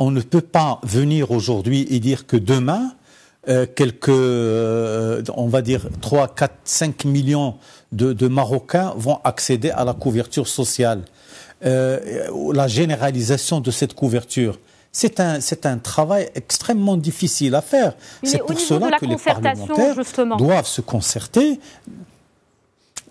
on ne peut pas venir aujourd'hui et dire que demain, euh, quelques, euh, on va dire 3, 4, 5 millions de, Marocains vont accéder à la couverture sociale. Euh, la généralisation de cette couverture. C'est un, c'est un travail extrêmement difficile à faire. C'est pour cela que les parlementaires doivent se concerter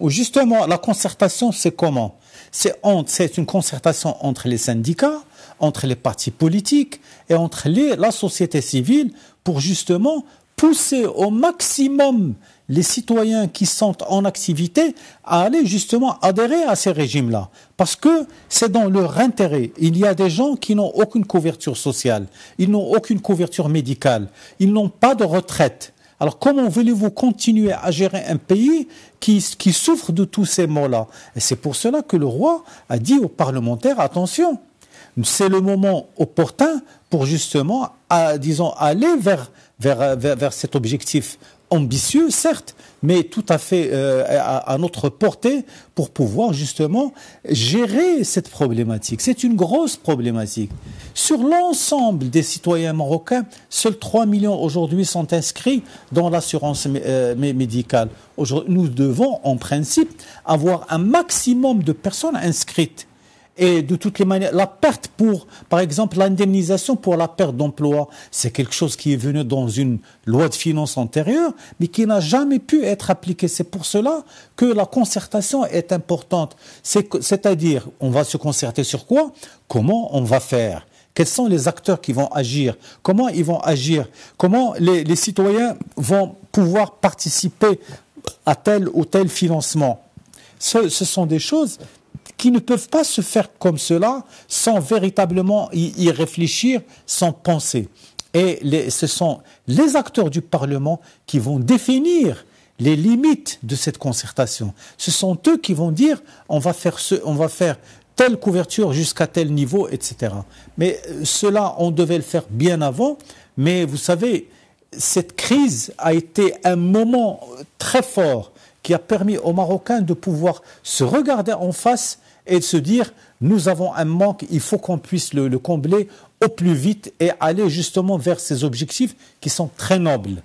justement la concertation, c'est comment C'est une concertation entre les syndicats, entre les partis politiques et entre la société civile pour justement pousser au maximum les citoyens qui sont en activité à aller justement adhérer à ces régimes-là. Parce que c'est dans leur intérêt. Il y a des gens qui n'ont aucune couverture sociale, ils n'ont aucune couverture médicale, ils n'ont pas de retraite. Alors comment voulez-vous continuer à gérer un pays qui, souffre de tous ces maux-là Et c'est pour cela que le roi a dit aux parlementaires, attention, c'est le moment opportun pour justement, à, disons, aller vers cet objectif ambitieux, certes, mais tout à fait euh, à, notre portée pour pouvoir justement gérer cette problématique. C'est une grosse problématique. Sur l'ensemble des citoyens marocains, seuls 3 millions aujourd'hui sont inscrits dans l'assurance euh, médicale. Nous devons, en principe, avoir un maximum de personnes inscrites et de toutes les manières, la perte pour, par exemple, l'indemnisation pour la perte d'emploi, c'est quelque chose qui est venu dans une loi de finances antérieure, mais qui n'a jamais pu être appliquée. C'est pour cela que la concertation est importante. C'est-à-dire, on va se concerter sur quoi Comment on va faire quels sont les acteurs qui vont agir, comment ils vont agir, comment les, citoyens vont pouvoir participer à tel ou tel financement. ce sont des choses qui ne peuvent pas se faire comme cela sans véritablement y, réfléchir, sans penser. Et ce sont les acteurs du Parlement qui vont définir les limites de cette concertation. Ce sont eux qui vont dire on va faire ce, on va faire telle couverture jusqu'à tel niveau, etc. Mais euh, cela, on devait le faire bien avant. Mais vous savez, cette crise a été un moment très fort qui a permis aux Marocains de pouvoir se regarder en face et de se dire nous avons un manque, il faut qu'on puisse le, combler au plus vite et aller justement vers ces objectifs qui sont très nobles.